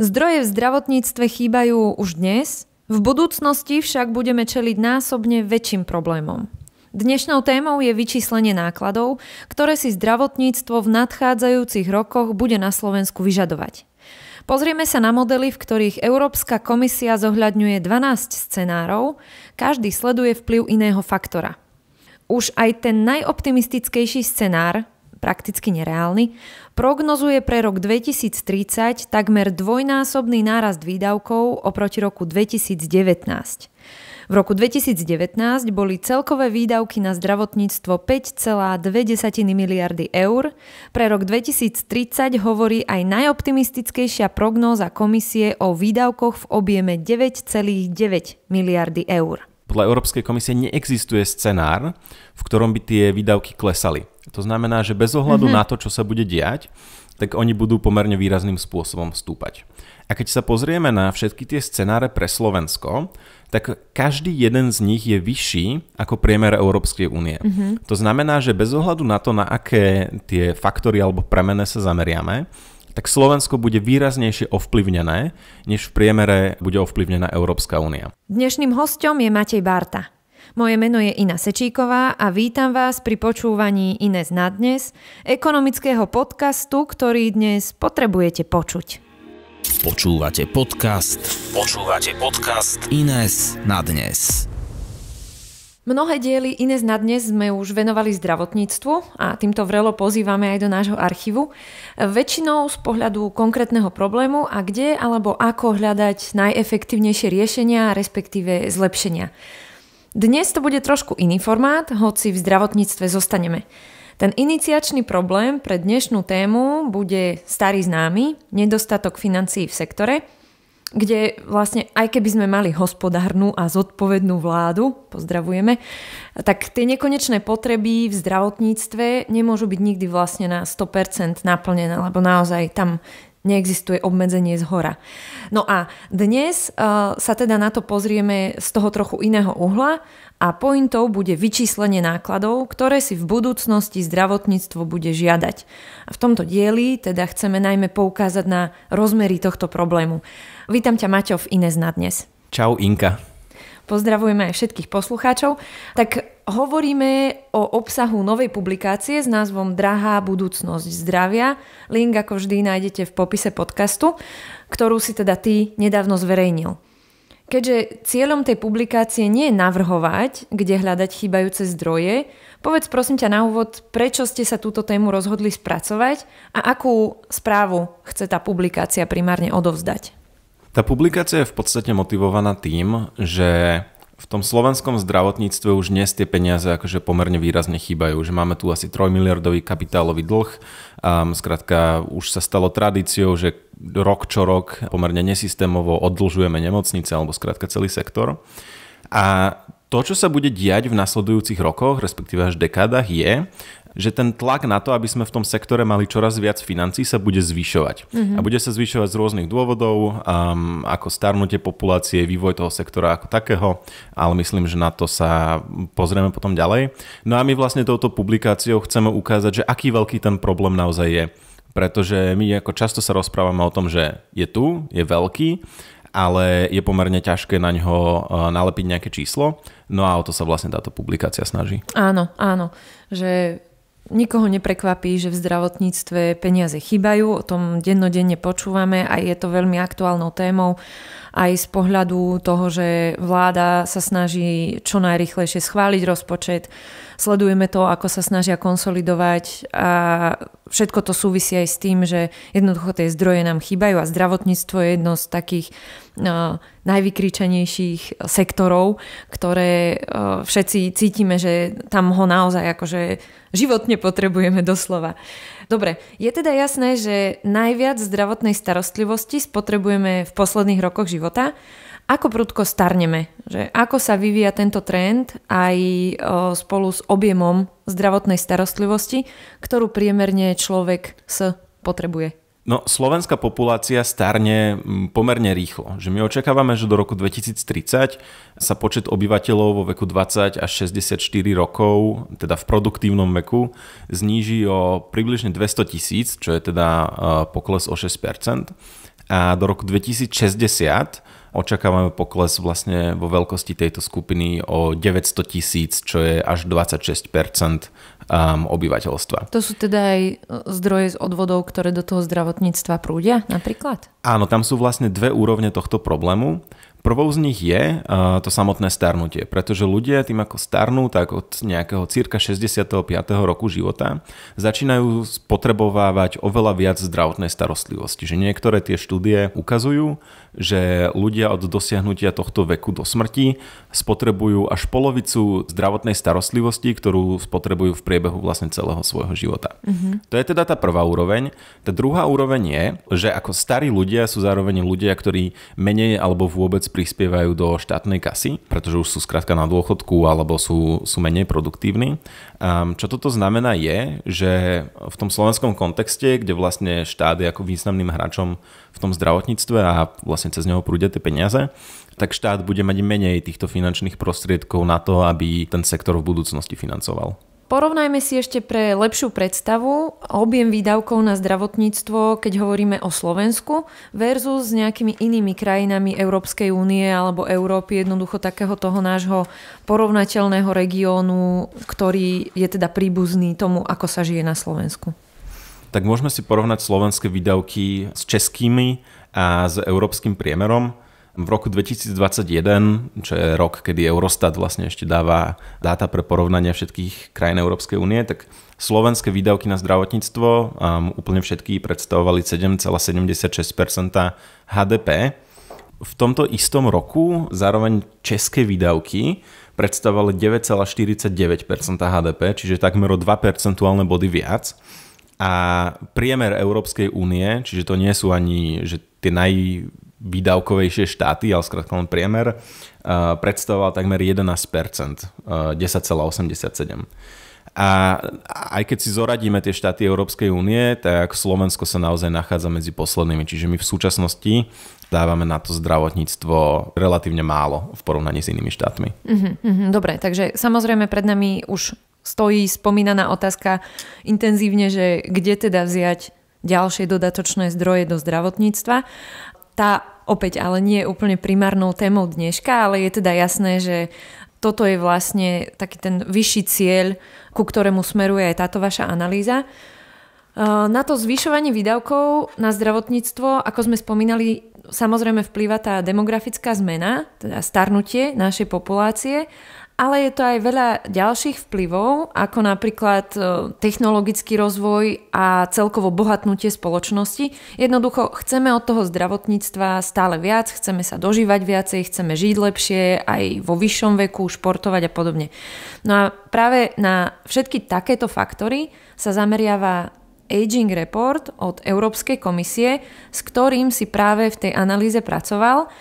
Zdroje v zdravotníctve chýbajú už dnes, v budúcnosti však budeme čeliť násobne väčším problémom. Dnešnou témou je vyčíslenie nákladov, ktoré si zdravotníctvo v nadchádzajúcich rokoch bude na Slovensku vyžadovať. Pozrieme sa na modely, v ktorých Európska komisia zohľadňuje 12 scenárov, každý sleduje vplyv iného faktora. Už aj ten najoptimistickejší scenár, prakticky nereálny, prognozuje pre rok 2030 takmer dvojnásobný nárast výdavkov oproti roku 2019. V roku 2019 boli celkové výdavky na zdravotníctvo 5,2 miliardy eur. Pre rok 2030 hovorí aj najoptimistickejšia prognóza komisie o výdavkoch v objeme 9,9 miliardy eur podľa Európskej komisie neexistuje scenár, v ktorom by tie výdavky klesali. To znamená, že bez ohľadu mm-hmm. na to, čo sa bude diať, tak oni budú pomerne výrazným spôsobom stúpať. A keď sa pozrieme na všetky tie scenáre pre Slovensko, tak každý jeden z nich je vyšší ako priemer Európskej únie. Mm-hmm. To znamená, že bez ohľadu na to, na aké tie faktory alebo premene sa zameriame, tak Slovensko bude výraznejšie ovplyvnené, než v priemere bude ovplyvnená Európska únia. Dnešným hostom je Matej Barta. Moje meno je Ina Sečíková a vítam vás pri počúvaní Ines na dnes, ekonomického podcastu, ktorý dnes potrebujete počuť. Počúvate podcast, počúvate podcast Ines na dnes. Mnohé diely iné na dnes sme už venovali zdravotníctvu a týmto vrelo pozývame aj do nášho archívu. Väčšinou z pohľadu konkrétneho problému a kde alebo ako hľadať najefektívnejšie riešenia, respektíve zlepšenia. Dnes to bude trošku iný formát, hoci v zdravotníctve zostaneme. Ten iniciačný problém pre dnešnú tému bude starý známy, nedostatok financií v sektore – kde vlastne aj keby sme mali hospodárnu a zodpovednú vládu, pozdravujeme, tak tie nekonečné potreby v zdravotníctve nemôžu byť nikdy vlastne na 100% naplnené, lebo naozaj tam Neexistuje obmedzenie z hora. No a dnes uh, sa teda na to pozrieme z toho trochu iného uhla a pointou bude vyčíslenie nákladov, ktoré si v budúcnosti zdravotníctvo bude žiadať. A v tomto dieli teda chceme najmä poukázať na rozmery tohto problému. Vítam ťa Maťo v Inez na dnes. Čau Inka pozdravujeme aj všetkých poslucháčov, tak hovoríme o obsahu novej publikácie s názvom Drahá budúcnosť zdravia. Link ako vždy nájdete v popise podcastu, ktorú si teda ty nedávno zverejnil. Keďže cieľom tej publikácie nie je navrhovať, kde hľadať chýbajúce zdroje, povedz prosím ťa na úvod, prečo ste sa túto tému rozhodli spracovať a akú správu chce tá publikácia primárne odovzdať. Tá publikácia je v podstate motivovaná tým, že v tom slovenskom zdravotníctve už dnes tie peniaze akože pomerne výrazne chýbajú, že máme tu asi 3 miliardový kapitálový dlh. Um, skrátka, už sa stalo tradíciou, že rok čo rok pomerne nesystémovo oddlžujeme nemocnice alebo skrátka celý sektor. A to, čo sa bude diať v nasledujúcich rokoch, respektíve až dekádach, je, že ten tlak na to, aby sme v tom sektore mali čoraz viac financí, sa bude zvyšovať. Mm-hmm. A bude sa zvyšovať z rôznych dôvodov, um, ako starnutie populácie, vývoj toho sektora ako takého, ale myslím, že na to sa pozrieme potom ďalej. No a my vlastne touto publikáciou chceme ukázať, že aký veľký ten problém naozaj je. Pretože my ako často sa rozprávame o tom, že je tu, je veľký, ale je pomerne ťažké na ňo uh, nalepiť nejaké číslo. No a o to sa vlastne táto publikácia snaží. Áno, áno. Že nikoho neprekvapí, že v zdravotníctve peniaze chýbajú, o tom dennodenne počúvame a je to veľmi aktuálnou témou aj z pohľadu toho, že vláda sa snaží čo najrychlejšie schváliť rozpočet, sledujeme to, ako sa snažia konsolidovať a všetko to súvisí aj s tým, že jednoducho tie zdroje nám chýbajú a zdravotníctvo je jedno z takých najvykričenejších sektorov, ktoré všetci cítime, že tam ho naozaj akože životne potrebujeme doslova. Dobre, je teda jasné, že najviac zdravotnej starostlivosti spotrebujeme v posledných rokoch života, ako prudko starneme, že ako sa vyvíja tento trend aj e, spolu s objemom zdravotnej starostlivosti, ktorú priemerne človek s potrebuje. No, slovenská populácia starne mm, pomerne rýchlo. Že my očakávame, že do roku 2030 sa počet obyvateľov vo veku 20 až 64 rokov, teda v produktívnom veku, zníži o približne 200 tisíc, čo je teda e, pokles o 6%. A do roku 2060 očakávame pokles vlastne vo veľkosti tejto skupiny o 900 tisíc, čo je až 26% um, obyvateľstva. To sú teda aj e, zdroje z odvodov, ktoré do toho zdravotníctva prúdia napríklad? Áno, tam sú vlastne dve úrovne tohto problému. Prvou z nich je to samotné starnutie, pretože ľudia tým ako starnú, tak od nejakého cirka 65. roku života začínajú spotrebovávať oveľa viac zdravotnej starostlivosti. Že niektoré tie štúdie ukazujú, že ľudia od dosiahnutia tohto veku do smrti spotrebujú až polovicu zdravotnej starostlivosti, ktorú spotrebujú v priebehu vlastne celého svojho života. Mm-hmm. To je teda tá prvá úroveň. Tá druhá úroveň je, že ako starí ľudia sú zároveň ľudia, ktorí menej alebo vôbec prispievajú do štátnej kasy, pretože už sú skrátka na dôchodku alebo sú, sú menej produktívni. Um, čo toto znamená je, že v tom slovenskom kontexte, kde vlastne štát je ako významným hráčom v tom zdravotníctve a vlastne cez neho prúdia tie peniaze, tak štát bude mať menej týchto finančných prostriedkov na to, aby ten sektor v budúcnosti financoval. Porovnajme si ešte pre lepšiu predstavu objem výdavkov na zdravotníctvo, keď hovoríme o Slovensku, versus s nejakými inými krajinami Európskej únie alebo Európy, jednoducho takého toho nášho porovnateľného regiónu, ktorý je teda príbuzný tomu, ako sa žije na Slovensku. Tak môžeme si porovnať slovenské výdavky s českými a s európskym priemerom v roku 2021, čo je rok, kedy Eurostat vlastne ešte dáva dáta pre porovnanie všetkých krajín Európskej únie, tak slovenské výdavky na zdravotníctvo um, úplne všetky predstavovali 7,76 HDP. V tomto istom roku zároveň české výdavky predstavovali 9,49 HDP, čiže takmer o 2 percentuálne body viac. A priemer Európskej únie, čiže to nie sú ani že tie naj výdavkovejšie štáty, ale skrátka len priemer, eh, predstavoval takmer 11%, 10,87%. Eh, A aj keď si zoradíme tie štáty Európskej únie, tak Slovensko sa naozaj nachádza medzi poslednými. Čiže my v súčasnosti dávame na to zdravotníctvo relatívne málo v porovnaní s inými štátmi. Mm-hmm, dobre, takže samozrejme pred nami už stojí spomínaná otázka intenzívne, že kde teda vziať ďalšie dodatočné zdroje do zdravotníctva. Tá opäť ale nie je úplne primárnou témou dneška, ale je teda jasné, že toto je vlastne taký ten vyšší cieľ, ku ktorému smeruje aj táto vaša analýza. Na to zvyšovanie výdavkov na zdravotníctvo, ako sme spomínali, samozrejme vplýva tá demografická zmena, teda starnutie našej populácie ale je to aj veľa ďalších vplyvov, ako napríklad e, technologický rozvoj a celkovo bohatnutie spoločnosti. Jednoducho chceme od toho zdravotníctva stále viac, chceme sa dožívať viacej, chceme žiť lepšie, aj vo vyššom veku, športovať a podobne. No a práve na všetky takéto faktory sa zameriava Aging Report od Európskej komisie, s ktorým si práve v tej analýze pracoval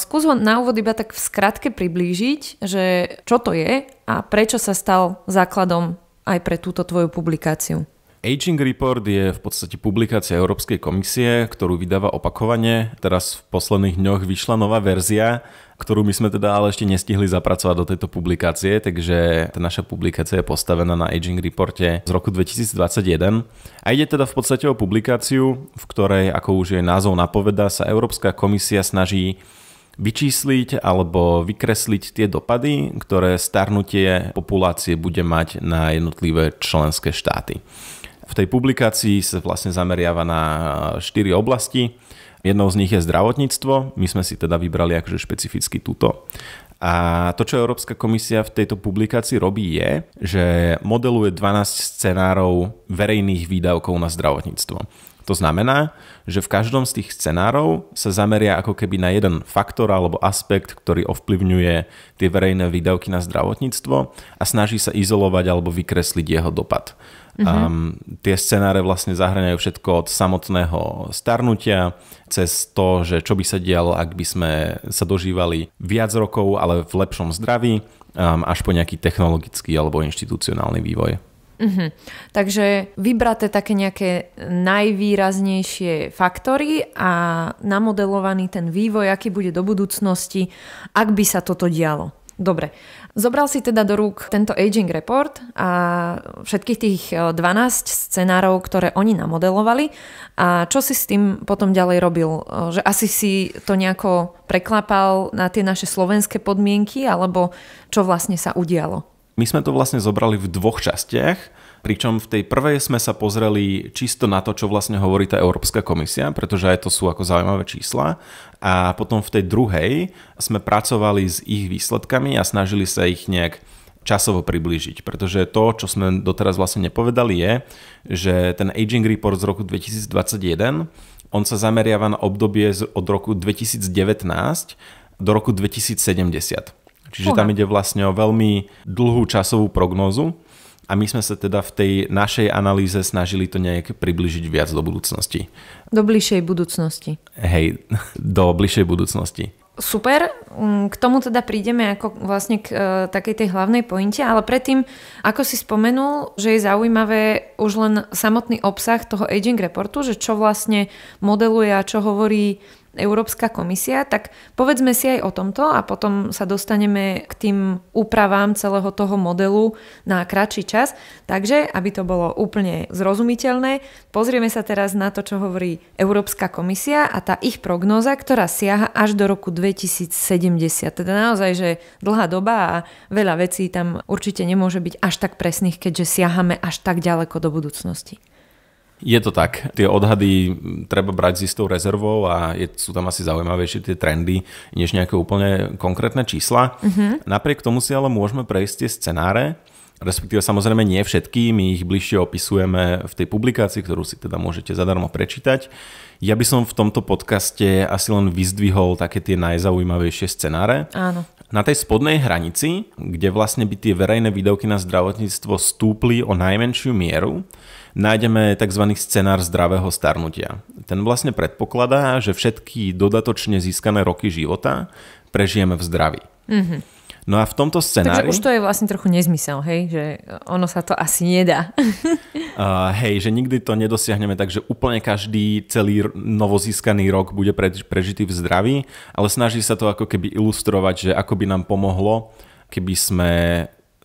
Skús ho na úvod iba tak v skratke priblížiť, že čo to je a prečo sa stal základom aj pre túto tvoju publikáciu. Aging Report je v podstate publikácia Európskej komisie, ktorú vydáva opakovane. Teraz v posledných dňoch vyšla nová verzia, ktorú my sme teda ale ešte nestihli zapracovať do tejto publikácie, takže tá naša publikácia je postavená na Aging Reporte z roku 2021. A ide teda v podstate o publikáciu, v ktorej, ako už jej názov napoveda, sa Európska komisia snaží vyčísliť alebo vykresliť tie dopady, ktoré starnutie populácie bude mať na jednotlivé členské štáty. V tej publikácii sa vlastne zameriava na eh, štyri oblasti. Jednou z nich je zdravotníctvo, my sme si teda vybrali akože špecificky túto. A to, čo Európska komisia v tejto publikácii robí je, že modeluje 12 scenárov verejných výdavkov na zdravotníctvo. To znamená, že v každom z tých scenárov sa zameria ako keby na jeden faktor alebo aspekt, ktorý ovplyvňuje tie verejné výdavky na zdravotníctvo a snaží sa izolovať alebo vykresliť jeho dopad. Mm-hmm. Um, tie scenáre vlastne zahrňajú všetko od samotného starnutia cez to, že čo by sa dialo, ak by sme sa dožívali viac rokov, ale v lepšom zdraví, um, až po nejaký technologický alebo inštitucionálny vývoj. Mm-hmm. Takže vybraté také nejaké najvýraznejšie faktory a namodelovaný ten vývoj, aký bude do budúcnosti, ak by sa toto dialo. Dobre, zobral si teda do rúk tento aging report a všetkých tých 12 e, scenárov, ktoré oni namodelovali a čo si s tým potom ďalej robil? E, že asi si to nejako preklapal na tie naše slovenské podmienky alebo čo vlastne sa udialo? My sme to vlastne zobrali v dvoch častiach, pričom v tej prvej sme sa pozreli čisto na to, čo vlastne hovorí tá Európska komisia, pretože aj to sú ako zaujímavé čísla. A potom v tej druhej sme pracovali s ich výsledkami a snažili sa ich nejak časovo priblížiť, pretože to, čo sme doteraz vlastne nepovedali je, že ten Aging Report z roku 2021, on sa zameriava na obdobie od roku 2019 do roku 2070. Čiže tam ide vlastne o veľmi dlhú časovú prognózu a my sme sa teda v tej našej analýze snažili to nejak približiť viac do budúcnosti. Do bližšej budúcnosti. Hej, do bližšej budúcnosti. Super, mm, k tomu teda prídeme ako vlastne k e, takej tej hlavnej pointe, ale predtým, ako si spomenul, že je zaujímavé už len samotný obsah toho aging reportu, že čo vlastne modeluje a čo hovorí Európska komisia, tak povedzme si aj o tomto a potom sa dostaneme k tým úpravám celého toho modelu na kratší čas. Takže, aby to bolo úplne zrozumiteľné, pozrieme sa teraz na to, čo hovorí Európska komisia a tá ich prognóza, ktorá siaha až do roku 2070. Teda naozaj, že dlhá doba a veľa vecí tam určite nemôže byť až tak presných, keďže siahame až tak ďaleko do budúcnosti. Je to tak. Tie odhady treba brať s istou rezervou a je, sú tam asi zaujímavejšie tie trendy, než nejaké úplne konkrétne čísla. Uh-huh. Napriek tomu si ale môžeme prejsť tie scenáre, respektíve samozrejme nie všetky, my ich bližšie opisujeme v tej publikácii, ktorú si teda môžete zadarmo prečítať. Ja by som v tomto podcaste asi len vyzdvihol také tie najzaujímavejšie scenáre. Áno. Na tej spodnej hranici, kde vlastne by tie verejné výdavky na zdravotníctvo stúpli o najmenšiu mieru, nájdeme tzv. scenár zdravého starnutia. Ten vlastne predpokladá, že všetky dodatočne získané roky života prežijeme v zdraví. Mm-hmm. No a v tomto scenári... Takže už to je vlastne trochu nezmysel, hej? Že ono sa to asi nedá. uh, hej, že nikdy to nedosiahneme, takže úplne každý celý novozískaný rok bude pre, prežitý v zdraví, ale snaží sa to ako keby ilustrovať, že ako by nám pomohlo, keby sme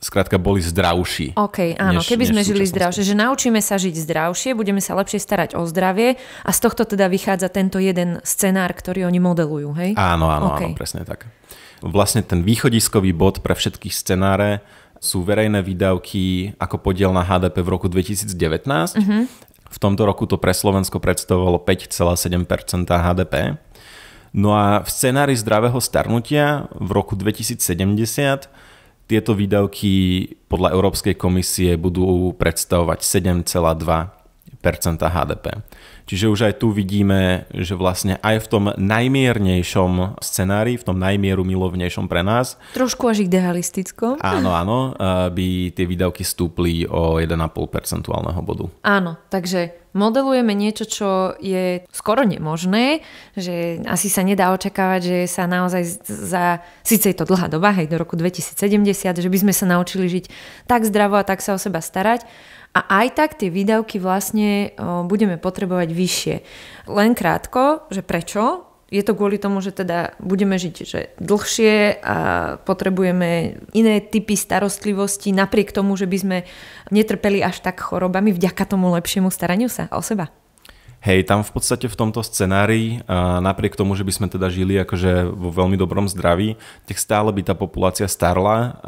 skrátka boli zdravší. OK, áno, než, keby sme žili zdravšie, že naučíme sa žiť zdravšie, budeme sa lepšie starať o zdravie a z tohto teda vychádza tento jeden scenár, ktorý oni modelujú, hej? Áno, áno, okay. áno, presne tak. Vlastne ten východiskový bod pre všetkých scenáre sú verejné výdavky ako podiel na HDP v roku 2019. Mm-hmm. V tomto roku to pre Slovensko predstavovalo 5,7% HDP. No a v scenári zdravého starnutia v roku 2070 tieto výdavky podľa Európskej komisie budú predstavovať 7,2 HDP. Čiže už aj tu vidíme, že vlastne aj v tom najmiernejšom scenári, v tom najmieru milovnejšom pre nás. Trošku až idealisticko. Áno, áno, eh, by tie výdavky stúpli o 1,5 percentuálneho bodu. Áno, takže modelujeme niečo, čo je skoro nemožné, že asi sa nedá očakávať, že sa naozaj za, síce je to dlhá doba, hej, do roku 2070, že by sme sa naučili žiť tak zdravo a tak sa o seba starať, a aj tak tie výdavky vlastne budeme potrebovať vyššie. Len krátko, že prečo? Je to kvôli tomu, že teda budeme žiť že dlhšie a potrebujeme iné typy starostlivosti napriek tomu, že by sme netrpeli až tak chorobami vďaka tomu lepšiemu staraniu sa o seba. Hej, tam v podstate v tomto scenárii, napriek tomu, že by sme teda žili akože vo veľmi dobrom zdraví, tak stále by tá populácia starla,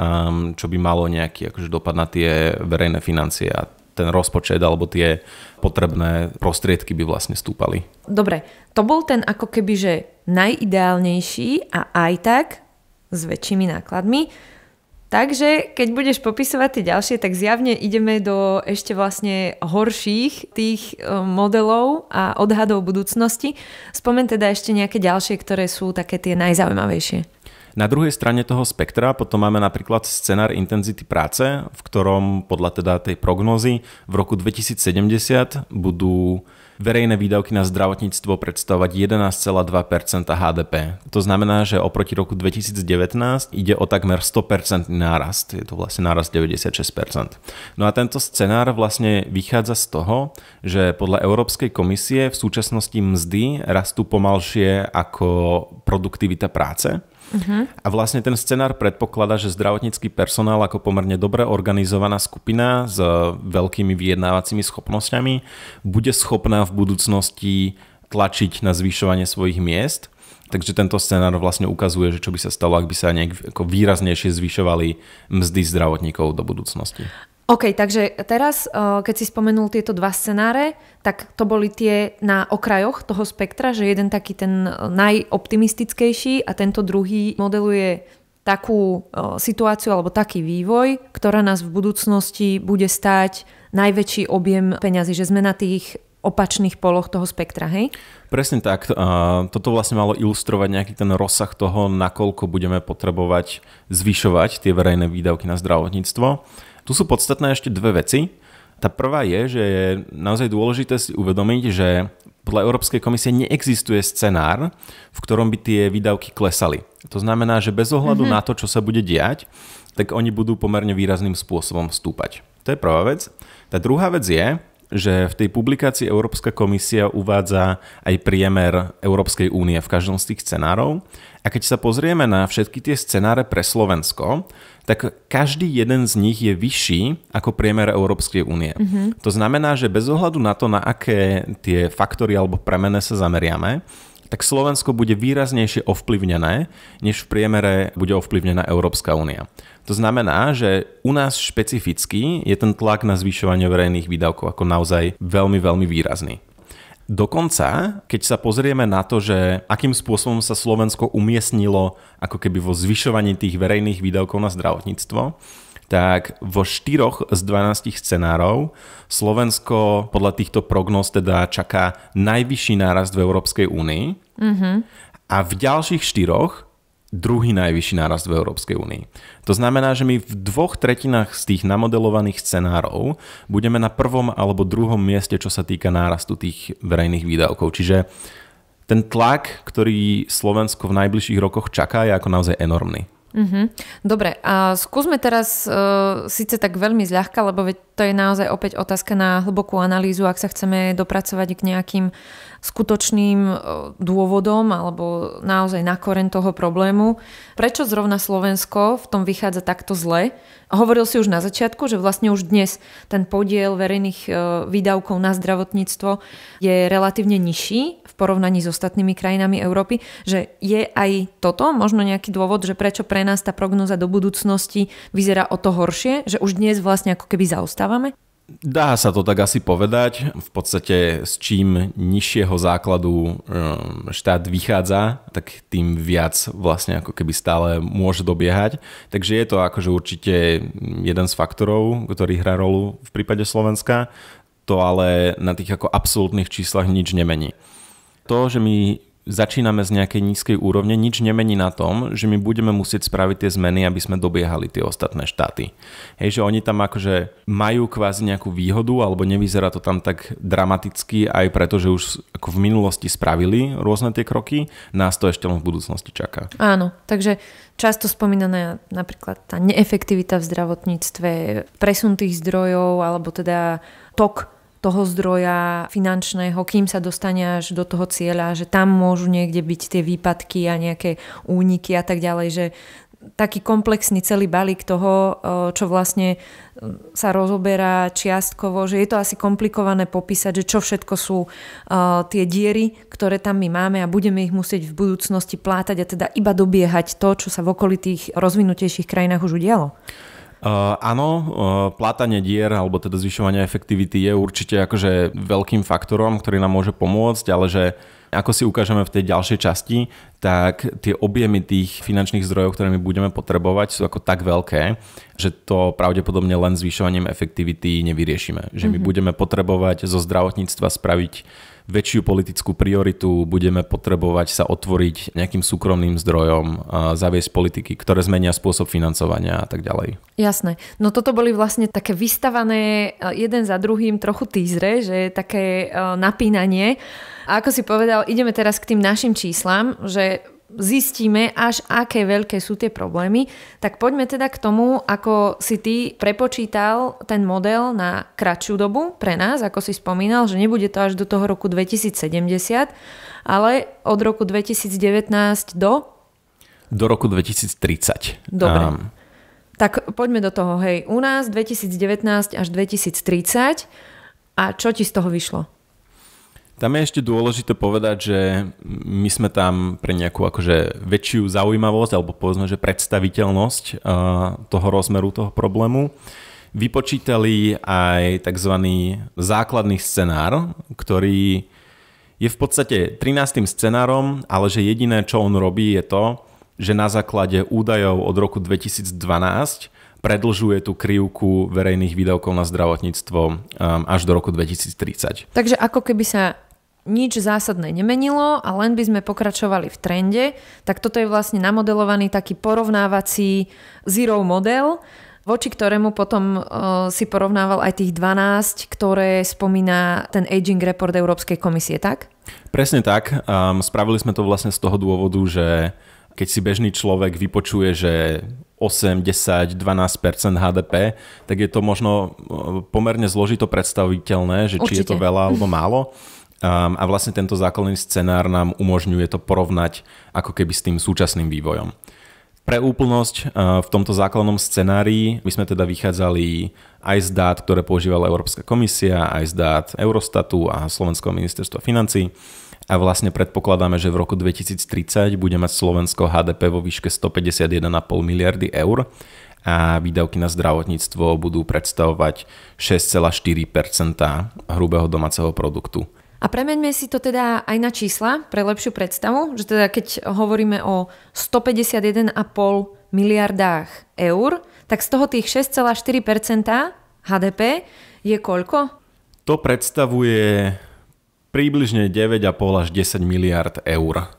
čo by malo nejaký akože dopad na tie verejné financie a ten rozpočet alebo tie potrebné prostriedky by vlastne stúpali. Dobre, to bol ten ako keby, že najideálnejší a aj tak s väčšími nákladmi. Takže keď budeš popisovať tie ďalšie, tak zjavne ideme do ešte vlastne horších tých e, modelov a odhadov budúcnosti. Spomen teda ešte nejaké ďalšie, ktoré sú také tie najzaujímavejšie. Na druhej strane toho spektra potom máme napríklad scenár intenzity práce, v ktorom podľa teda tej prognózy v roku 2070 budú verejné výdavky na zdravotníctvo predstavovať 11,2% HDP. To znamená, že oproti roku 2019 ide o takmer 100% nárast. Je to vlastne nárast 96%. No a tento scenár vlastne vychádza z toho, že podľa Európskej komisie v súčasnosti mzdy rastú pomalšie ako produktivita práce Uh-huh. A vlastne ten scenár predpokladá, že zdravotnícky personál ako pomerne dobre organizovaná skupina s eh, veľkými vyjednávacími schopnosťami bude schopná v budúcnosti tlačiť na zvyšovanie svojich miest. Takže tento scenár vlastne ukazuje, že čo by sa stalo, ak by sa nejak výraznejšie zvyšovali mzdy zdravotníkov do budúcnosti. OK, takže teraz, eh, keď si spomenul tieto dva scenáre, tak to boli tie na okrajoch toho spektra, že jeden taký ten eh, najoptimistickejší a tento druhý modeluje takú eh, situáciu alebo taký vývoj, ktorá nás v budúcnosti bude stáť najväčší objem peňazí, že sme na tých opačných poloch toho spektra, hej? Presne tak. Toto vlastne malo ilustrovať nejaký ten rozsah toho, nakoľko budeme potrebovať zvyšovať tie verejné výdavky na zdravotníctvo. Tu sú podstatné ešte dve veci. Tá prvá je, že je naozaj dôležité si uvedomiť, že podľa Európskej komisie neexistuje scenár, v ktorom by tie výdavky klesali. To znamená, že bez ohľadu mm-hmm. na to, čo sa bude diať, tak oni budú pomerne výrazným spôsobom vstúpať. To je prvá vec. Tá druhá vec je, že v tej publikácii Európska komisia uvádza aj priemer Európskej únie v každom z tých scenárov. A keď sa pozrieme na všetky tie scenáre pre Slovensko, tak každý jeden z nich je vyšší ako priemer Európskej únie. Mm-hmm. To znamená, že bez ohľadu na to, na aké tie faktory alebo premene sa zameriame, tak Slovensko bude výraznejšie ovplyvnené, než v priemere bude ovplyvnená Európska únia. To znamená, že u nás špecificky je ten tlak na zvyšovanie verejných výdavkov ako naozaj veľmi, veľmi výrazný. Dokonca, keď sa pozrieme na to, že akým spôsobom sa Slovensko umiestnilo ako keby vo zvyšovaní tých verejných výdavkov na zdravotníctvo, tak vo štyroch z 12 scenárov Slovensko podľa týchto prognóz teda čaká najvyšší nárast v Európskej únii. Mm-hmm. A v ďalších štyroch druhý najvyšší nárast v Európskej únii. To znamená, že my v dvoch tretinách z tých namodelovaných scenárov budeme na prvom alebo druhom mieste, čo sa týka nárastu tých verejných výdavkov. Čiže ten tlak, ktorý Slovensko v najbližších rokoch čaká, je ako naozaj enormný. Mm-hmm. Dobre, a skúsme teraz uh, síce tak veľmi zľahka, lebo veď to je naozaj opäť otázka na hlbokú analýzu, ak sa chceme dopracovať k nejakým skutočným uh, dôvodom alebo naozaj na koren toho problému. Prečo zrovna Slovensko v tom vychádza takto zle? Hovoril si už na začiatku, že vlastne už dnes ten podiel verejných uh, výdavkov na zdravotníctvo je relatívne nižší porovnaní s ostatnými krajinami Európy, že je aj toto možno nejaký dôvod, že prečo pre nás tá prognoza do budúcnosti vyzerá o to horšie, že už dnes vlastne ako keby zaostávame? Dá sa to tak asi povedať. V podstate s čím nižšieho základu e, štát vychádza, tak tým viac vlastne ako keby stále môže dobiehať. Takže je to akože určite jeden z faktorov, ktorý hrá rolu v prípade Slovenska. To ale na tých ako absolútnych číslach nič nemení to, že my začíname z nejakej nízkej úrovne, nič nemení na tom, že my budeme musieť spraviť tie zmeny, aby sme dobiehali tie ostatné štáty. Hej, že oni tam akože majú kvázi nejakú výhodu, alebo nevyzerá to tam tak dramaticky, aj preto, že už ako v minulosti spravili rôzne tie kroky, nás to ešte len v budúcnosti čaká. Áno, takže často spomínaná napríklad tá neefektivita v zdravotníctve, presun tých zdrojov, alebo teda tok toho zdroja finančného, kým sa dostane až do toho cieľa, že tam môžu niekde byť tie výpadky a nejaké úniky a tak ďalej, že taký komplexný celý balík toho, e, čo vlastne e, sa rozoberá čiastkovo, že je to asi komplikované popísať, že čo všetko sú e, tie diery, ktoré tam my máme a budeme ich musieť v budúcnosti plátať a teda iba dobiehať to, čo sa v okolitých rozvinutejších krajinách už udialo. Eh, áno, uh, plátanie dier alebo teda zvyšovanie efektivity je určite akože veľkým faktorom, ktorý nám môže pomôcť, ale že ako si ukážeme v tej ďalšej časti, tak tie objemy tých finančných zdrojov, ktoré my budeme potrebovať, sú ako tak veľké, že to pravdepodobne len zvyšovaním efektivity nevyriešime. Že my mm-hmm. budeme potrebovať zo zdravotníctva spraviť väčšiu politickú prioritu, budeme potrebovať sa otvoriť nejakým súkromným zdrojom, zaviesť politiky, ktoré zmenia spôsob financovania a tak ďalej. Jasné. No toto boli vlastne také vystavané eh, jeden za druhým trochu týzre, že také eh, napínanie. A ako si povedal, ideme teraz k tým našim číslam, že zistíme, až aké veľké sú tie problémy, tak poďme teda k tomu, ako si ty prepočítal ten model na kratšiu dobu pre nás, ako si spomínal, že nebude to až do toho roku 2070, ale od roku 2019 do... Do roku 2030. Dobre. Um. Tak poďme do toho, hej. U nás 2019 až 2030 a čo ti z toho vyšlo? Tam je ešte dôležité povedať, že my sme tam pre nejakú akože väčšiu zaujímavosť alebo povedzme, že predstaviteľnosť eh, toho rozmeru toho problému vypočítali aj tzv. základný scenár, ktorý je v podstate 13. scenárom, ale že jediné, čo on robí, je to, že na základe údajov od roku 2012 predlžuje tú krivku verejných výdavkov na zdravotníctvo eh, až do roku 2030. Takže ako keby sa nič zásadné nemenilo a len by sme pokračovali v trende, tak toto je vlastne namodelovaný taký porovnávací zero model, voči ktorému potom uh, si porovnával aj tých 12, ktoré spomína ten aging report Európskej komisie, tak? Presne tak. Um, spravili sme to vlastne z toho dôvodu, že keď si bežný človek vypočuje, že 8, 10, 12 HDP, tak je to možno e, pomerne zložito predstaviteľné, že Určite. či je to veľa alebo málo. Um, a vlastne tento základný scenár nám umožňuje to porovnať ako keby s tým súčasným vývojom. Pre úplnosť uh, v tomto základnom scenári my sme teda vychádzali aj z dát, ktoré používala Európska komisia, aj z dát Eurostatu a Slovenského ministerstva financí a vlastne predpokladáme, že v roku 2030 bude mať Slovensko HDP vo výške 151,5 miliardy eur a výdavky na zdravotníctvo budú predstavovať 6,4 hrubého domáceho produktu. A premeňme si to teda aj na čísla pre lepšiu predstavu, že teda keď hovoríme o 151,5 miliardách eur, tak z toho tých 6,4% HDP je koľko? To predstavuje približne 9,5 až 10 miliard eur.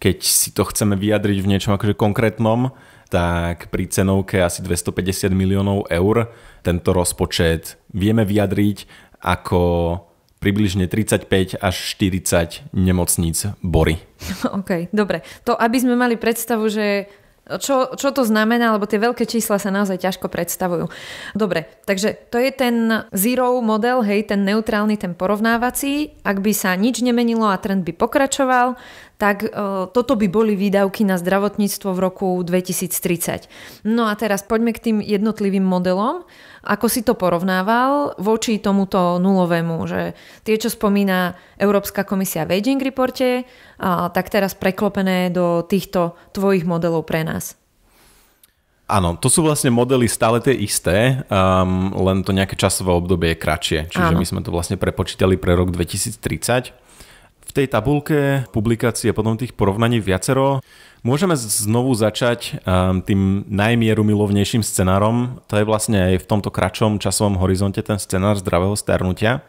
Keď si to chceme vyjadriť v niečom akože konkrétnom, tak pri cenovke asi 250 miliónov eur tento rozpočet vieme vyjadriť ako približne 35 až 40 nemocníc Bory. OK, dobre. To, aby sme mali predstavu, že čo, čo to znamená, lebo tie veľké čísla sa naozaj ťažko predstavujú. Dobre, takže to je ten zero model, hej, ten neutrálny, ten porovnávací. Ak by sa nič nemenilo a trend by pokračoval, tak e, toto by boli výdavky na zdravotníctvo v roku 2030. No a teraz poďme k tým jednotlivým modelom. Ako si to porovnával voči tomuto nulovému, že tie, čo spomína Európska komisia v Aging reporte, tak teraz preklopené do týchto tvojich modelov pre nás. Áno, to sú vlastne modely stále tie isté, um, len to nejaké časové obdobie je kratšie. Čiže Áno. my sme to vlastne prepočítali pre rok 2030 v tej tabulke publikácie potom tých porovnaní viacero. Môžeme znovu začať um, tým najmierumilovnejším scenárom. To je vlastne aj v tomto kratšom časovom horizonte ten scenár zdravého starnutia.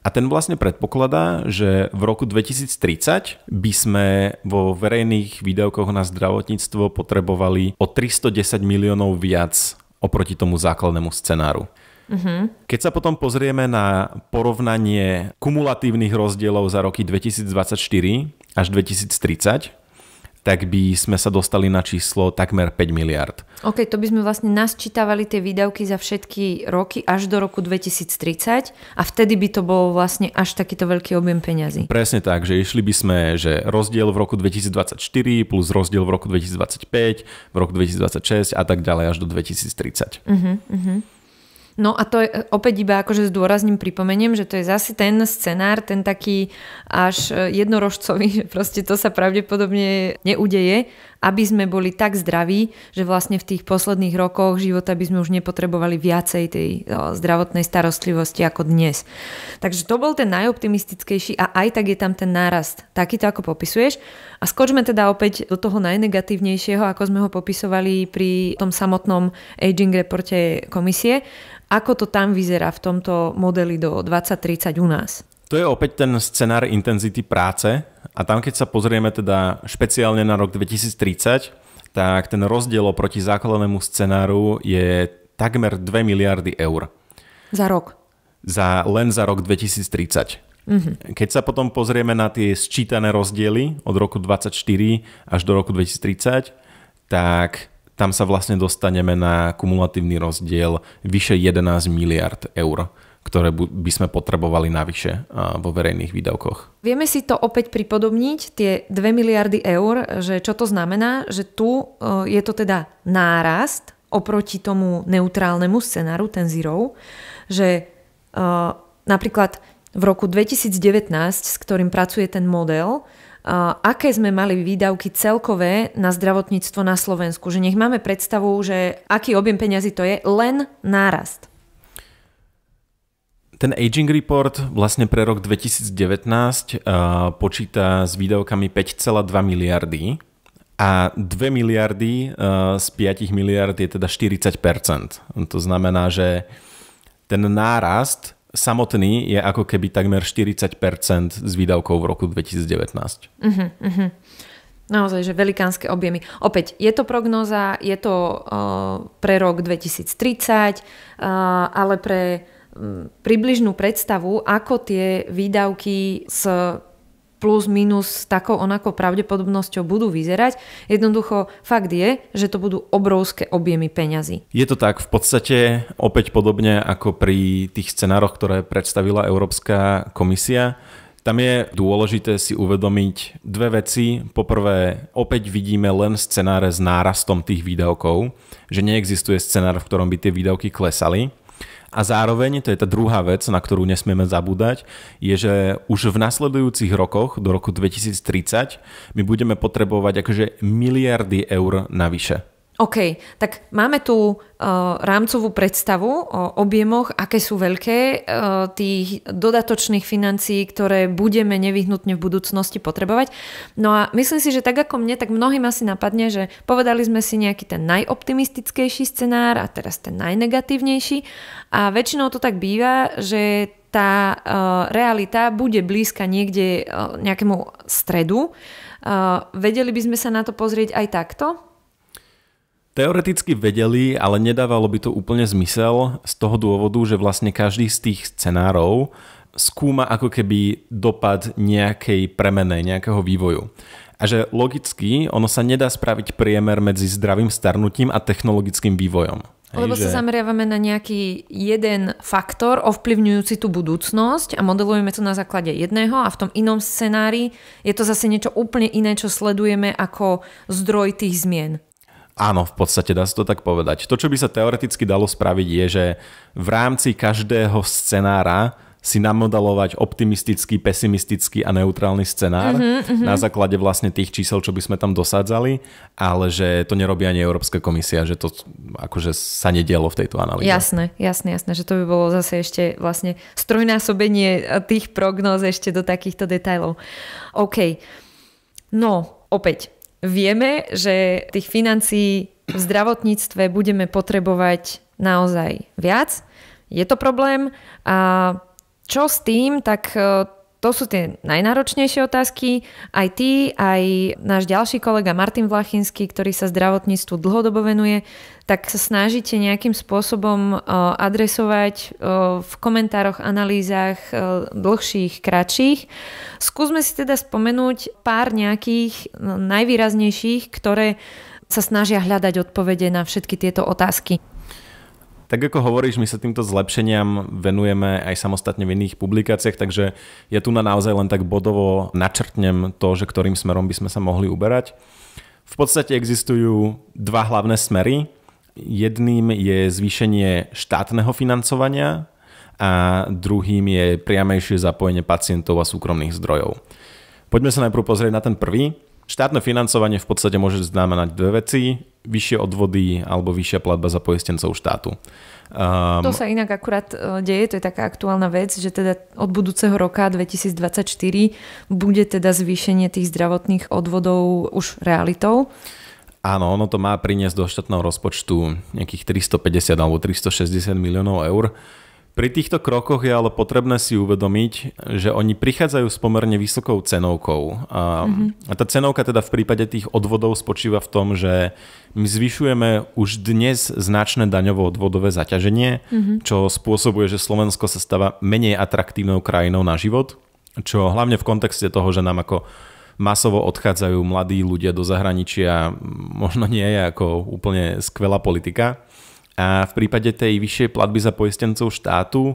A ten vlastne predpokladá, že v roku 2030 by sme vo verejných výdavkoch na zdravotníctvo potrebovali o 310 miliónov viac oproti tomu základnému scenáru. Uh-huh. Keď sa potom pozrieme na porovnanie kumulatívnych rozdielov za roky 2024 až 2030, tak by sme sa dostali na číslo takmer 5 miliard. OK, to by sme vlastne nasčítavali tie výdavky za všetky roky až do roku 2030 a vtedy by to bol vlastne až takýto veľký objem peňazí. Presne tak, že išli by sme, že rozdiel v roku 2024 plus rozdiel v roku 2025, v roku 2026 a tak ďalej až do 2030. Uh-huh, uh-huh. No a to je, e, opäť iba akože zdôrazním pripomeniem, že to je zase ten scenár, ten taký až e, jednorožcový, že proste to sa pravdepodobne neudeje aby sme boli tak zdraví, že vlastne v tých posledných rokoch života by sme už nepotrebovali viacej tej zdravotnej starostlivosti ako dnes. Takže to bol ten najoptimistickejší a aj tak je tam ten nárast, takýto ako popisuješ. A skočme teda opäť do toho najnegatívnejšieho, ako sme ho popisovali pri tom samotnom aging reporte komisie. Ako to tam vyzerá v tomto modeli do 2030 u nás? To je opäť ten scenár intenzity práce a tam keď sa pozrieme teda špeciálne na rok 2030, tak ten rozdiel oproti základnému scenáru je takmer 2 miliardy eur. Za rok? Za, len za rok 2030. Mm-hmm. Keď sa potom pozrieme na tie sčítané rozdiely od roku 2024 až do roku 2030, tak tam sa vlastne dostaneme na kumulatívny rozdiel vyše 11 miliard eur ktoré by sme potrebovali navyše vo verejných výdavkoch. Vieme si to opäť pripodobniť, tie 2 miliardy eur, že čo to znamená, že tu e, je to teda nárast oproti tomu neutrálnemu scenáru, ten zero, že e, napríklad v roku 2019, s ktorým pracuje ten model, e, aké sme mali výdavky celkové na zdravotníctvo na Slovensku. Že nech máme predstavu, že aký objem peňazí to je, len nárast. Ten aging report vlastne pre rok 2019 uh, eh, počíta s výdavkami 5,2 miliardy a 2 miliardy uh, z 5 miliard je teda 40%. To znamená, že ten nárast samotný je ako keby takmer 40% z výdavkov v roku 2019. Uh-huh, uh-huh. Naozaj, že velikánske objemy. Opäť, je to prognóza, je to uh, pre rok 2030, uh, ale pre približnú predstavu, ako tie výdavky s plus minus takou onakou pravdepodobnosťou budú vyzerať. Jednoducho fakt je, že to budú obrovské objemy peňazí. Je to tak v podstate opäť podobne ako pri tých scenároch, ktoré predstavila Európska komisia. Tam je dôležité si uvedomiť dve veci. Poprvé, opäť vidíme len scenáre s nárastom tých výdavkov, že neexistuje scenár, v ktorom by tie výdavky klesali. A zároveň, to je tá druhá vec, na ktorú nesmieme zabúdať, je, že už v nasledujúcich rokoch, do roku 2030, my budeme potrebovať akože miliardy eur navyše OK, tak máme tu uh, rámcovú predstavu o objemoch, aké sú veľké uh, tých dodatočných financií, ktoré budeme nevyhnutne v budúcnosti potrebovať. No a myslím si, že tak ako mne, tak mnohým asi napadne, že povedali sme si nejaký ten najoptimistickejší scenár a teraz ten najnegatívnejší a väčšinou to tak býva, že tá uh, realita bude blízka niekde uh, nejakému stredu. Uh, vedeli by sme sa na to pozrieť aj takto? Teoreticky vedeli, ale nedávalo by to úplne zmysel z toho dôvodu, že vlastne každý z tých scenárov skúma ako keby dopad nejakej premene, nejakého vývoju. A že logicky ono sa nedá spraviť priemer medzi zdravým starnutím a technologickým vývojom. Hej, Lebo že... sa zameriavame na nejaký jeden faktor ovplyvňujúci tú budúcnosť a modelujeme to na základe jedného a v tom inom scenári je to zase niečo úplne iné, čo sledujeme ako zdroj tých zmien. Áno, v podstate dá sa to tak povedať. To, čo by sa teoreticky dalo spraviť, je, že v rámci každého scenára si namodalovať optimistický, pesimistický a neutrálny scenár uh-huh, uh-huh. na základe vlastne tých čísel, čo by sme tam dosádzali, ale že to nerobí ani Európska komisia, že to akože sa nedialo v tejto analýze. Jasné, jasné, jasné, že to by bolo zase ešte vlastne strojnásobenie e, tých prognóz ešte do takýchto detajlov. OK. No, opäť, vieme, že tých financií v zdravotníctve budeme potrebovať naozaj viac. Je to problém a čo s tým, tak e, to sú tie najnáročnejšie otázky. Aj ty, aj náš ďalší kolega Martin Vlachinský, ktorý sa zdravotníctvu dlhodobo venuje, tak sa snažíte nejakým spôsobom e, adresovať e, v komentároch, analýzach e, dlhších, kratších. Skúsme si teda spomenúť pár nejakých no, najvýraznejších, ktoré sa snažia hľadať odpovede na všetky tieto otázky. Tak ako hovoríš, my sa týmto zlepšeniam venujeme aj samostatne v iných publikáciách, takže ja tu na naozaj len tak bodovo načrtnem to, že ktorým smerom by sme sa mohli uberať. V podstate existujú dva hlavné smery. Jedným je zvýšenie štátneho financovania a druhým je priamejšie zapojenie pacientov a súkromných zdrojov. Poďme sa najprv pozrieť na ten prvý. Štátne financovanie v podstate môže znamenať dve veci. Vyššie odvody alebo vyššia platba za poistencov štátu. Um, to sa inak akurát e, deje, to je taká aktuálna vec, že teda od budúceho roka 2024 bude teda zvýšenie tých zdravotných odvodov už realitou. Áno, ono to má priniesť do štátneho rozpočtu nejakých 350 alebo 360 miliónov eur pri týchto krokoch je ale potrebné si uvedomiť, že oni prichádzajú s pomerne vysokou cenovkou. A, mm-hmm. a tá cenovka teda v prípade tých odvodov spočíva v tom, že my zvyšujeme už dnes značné daňovo-odvodové zaťaženie, mm-hmm. čo spôsobuje, že Slovensko sa stáva menej atraktívnou krajinou na život, čo hlavne v kontexte toho, že nám ako masovo odchádzajú mladí ľudia do zahraničia, možno nie je ako úplne skvelá politika. A v prípade tej vyššej platby za poistencov štátu,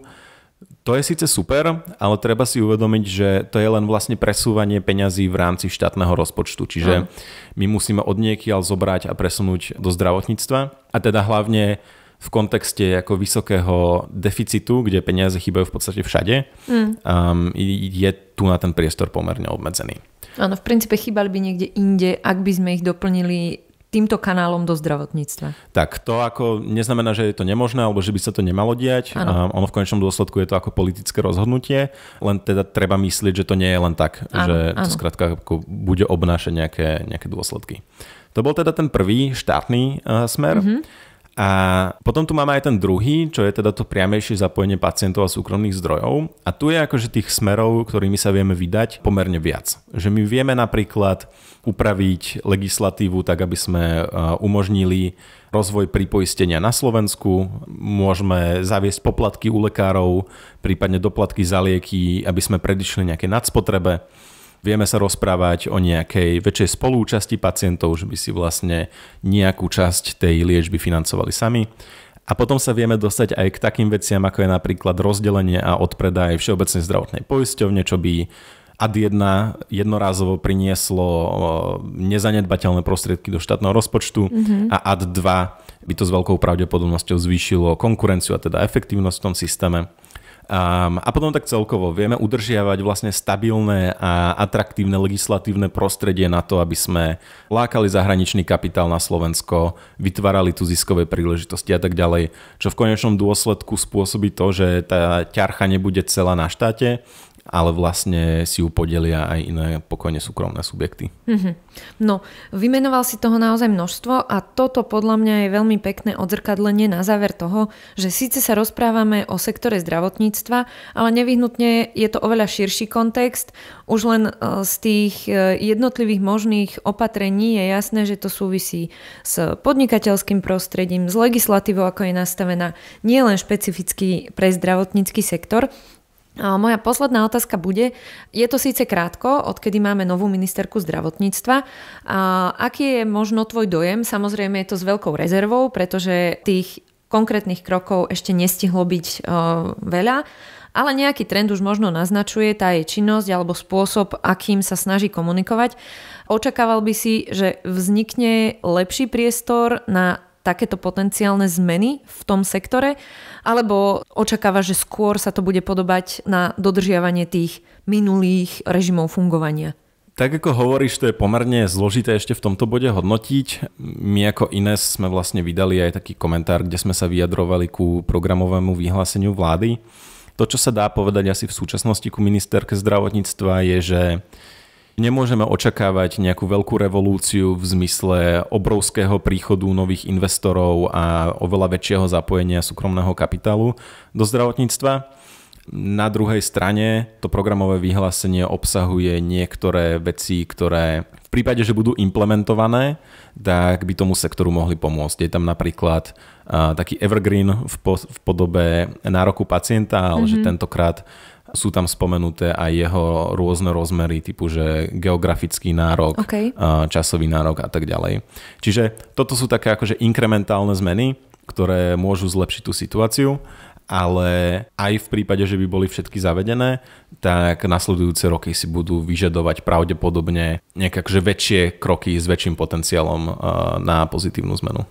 to je síce super, ale treba si uvedomiť, že to je len vlastne presúvanie peňazí v rámci štátneho rozpočtu. Čiže my musíme od niekiaľ zobrať a presunúť do zdravotníctva. A teda hlavne v kontexte ako vysokého deficitu, kde peniaze chýbajú v podstate všade, mm. um, je tu na ten priestor pomerne obmedzený. Áno, v princípe chýbali by niekde inde, ak by sme ich doplnili týmto kanálom do zdravotníctva. Tak to ako neznamená, že je to nemožné alebo že by sa to nemalo diať. A ono v konečnom dôsledku je to ako politické rozhodnutie, len teda treba myslieť, že to nie je len tak, ano, že ano. to skrátka bude obnášať nejaké, nejaké dôsledky. To bol teda ten prvý štátny uh, smer. Mm-hmm. A potom tu máme aj ten druhý, čo je teda to priamejšie zapojenie pacientov a súkromných zdrojov. A tu je akože tých smerov, ktorými sa vieme vydať, pomerne viac. Že my vieme napríklad upraviť legislatívu tak, aby sme e, umožnili rozvoj pripoistenia na Slovensku, môžeme zaviesť poplatky u lekárov, prípadne doplatky za lieky, aby sme predišli nejaké nadspotrebe Vieme sa rozprávať o nejakej väčšej spolúčasti pacientov, že by si vlastne nejakú časť tej liečby financovali sami. A potom sa vieme dostať aj k takým veciam, ako je napríklad rozdelenie a odpredaj Všeobecnej zdravotnej poisťovne, čo by AD1 jednorázovo prinieslo nezanedbateľné prostriedky do štátneho rozpočtu mm-hmm. a AD2 by to s veľkou pravdepodobnosťou zvýšilo konkurenciu a teda efektívnosť v tom systéme. Um, a potom tak celkovo vieme udržiavať vlastne stabilné a atraktívne legislatívne prostredie na to, aby sme lákali zahraničný kapitál na Slovensko, vytvárali tu ziskové príležitosti a tak ďalej, čo v konečnom dôsledku spôsobí to, že tá ťarcha nebude celá na štáte, ale vlastne si ju podelia aj iné pokojne súkromné subjekty. Mm-hmm. No, vymenoval si toho naozaj množstvo a toto podľa mňa je veľmi pekné odzrkadlenie na záver toho, že síce sa rozprávame o sektore zdravotníctva, ale nevyhnutne je to oveľa širší kontext. Už len e, z tých e, jednotlivých možných opatrení je jasné, že to súvisí s podnikateľským prostredím, s legislatívou, ako je nastavená nielen špecificky pre zdravotnícky sektor, a moja posledná otázka bude, je to síce krátko, odkedy máme novú ministerku zdravotníctva, a aký je možno tvoj dojem? Samozrejme je to s veľkou rezervou, pretože tých konkrétnych krokov ešte nestihlo byť o, e, veľa, ale nejaký trend už možno naznačuje tá jej činnosť alebo spôsob, akým sa snaží komunikovať. Očakával by si, že vznikne lepší priestor na takéto potenciálne zmeny v tom sektore, alebo očakáva, že skôr sa to bude podobať na dodržiavanie tých minulých režimov fungovania? Tak ako hovoríš, to je pomerne zložité ešte v tomto bode hodnotiť. My ako Ines sme vlastne vydali aj taký komentár, kde sme sa vyjadrovali ku programovému vyhláseniu vlády. To, čo sa dá povedať asi v súčasnosti ku ministerke zdravotníctva, je, že Nemôžeme očakávať nejakú veľkú revolúciu v zmysle obrovského príchodu nových investorov a oveľa väčšieho zapojenia súkromného kapitálu do zdravotníctva. Na druhej strane to programové vyhlásenie obsahuje niektoré veci, ktoré v prípade, že budú implementované, tak by tomu sektoru mohli pomôcť. Je tam napríklad uh, taký evergreen v, po- v podobe nároku pacienta, ale mm-hmm. že mhm. tentokrát sú tam spomenuté aj jeho rôzne rozmery, typu že geografický nárok, okay. časový nárok a tak ďalej. Čiže toto sú také akože inkrementálne zmeny, ktoré môžu zlepšiť tú situáciu, ale aj v prípade, že by boli všetky zavedené, tak nasledujúce roky si budú vyžadovať pravdepodobne nejaké akože väčšie kroky s väčším potenciálom na pozitívnu zmenu.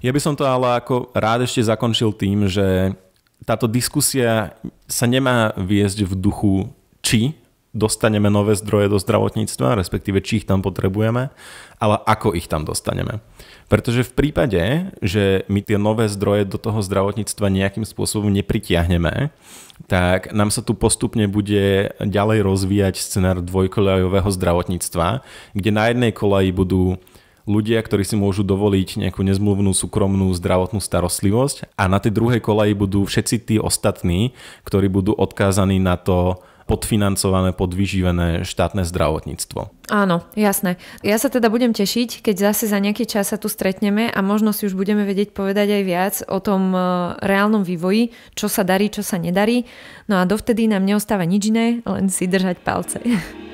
Ja by som to ale ako rád ešte zakončil tým, že táto diskusia sa nemá viesť v duchu, či dostaneme nové zdroje do zdravotníctva, respektíve či ich tam potrebujeme, ale ako ich tam dostaneme. Pretože v prípade, že my tie nové zdroje do toho zdravotníctva nejakým spôsobom nepritiahneme, tak nám sa tu postupne bude ďalej rozvíjať scenár dvojkolajového zdravotníctva, kde na jednej kolaji budú ľudia, ktorí si môžu dovoliť nejakú nezmluvnú súkromnú zdravotnú starostlivosť a na tej druhej koleji budú všetci tí ostatní, ktorí budú odkázaní na to, podfinancované, podvyživené štátne zdravotníctvo. Áno, jasné. Ja sa teda budem tešiť, keď zase za nejaký čas sa tu stretneme a možno si už budeme vedieť povedať aj viac o tom e, reálnom vývoji, čo sa darí, čo sa nedarí. No a dovtedy nám neostáva nič iné, len si držať palce.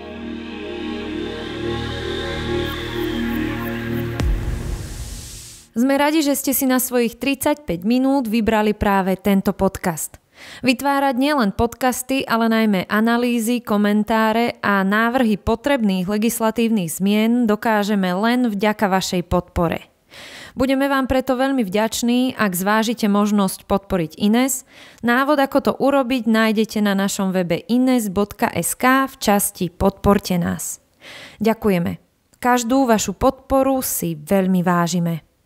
Sme radi, že ste si na svojich 35 minút vybrali práve tento podcast. Vytvárať nielen podcasty, ale najmä analýzy, komentáre a návrhy potrebných legislatívnych zmien dokážeme len vďaka vašej podpore. Budeme vám preto veľmi vďační, ak zvážite možnosť podporiť Ines. Návod, ako to urobiť, nájdete na našom webe ines.sk v časti Podporte nás. Ďakujeme. Každú vašu podporu si veľmi vážime.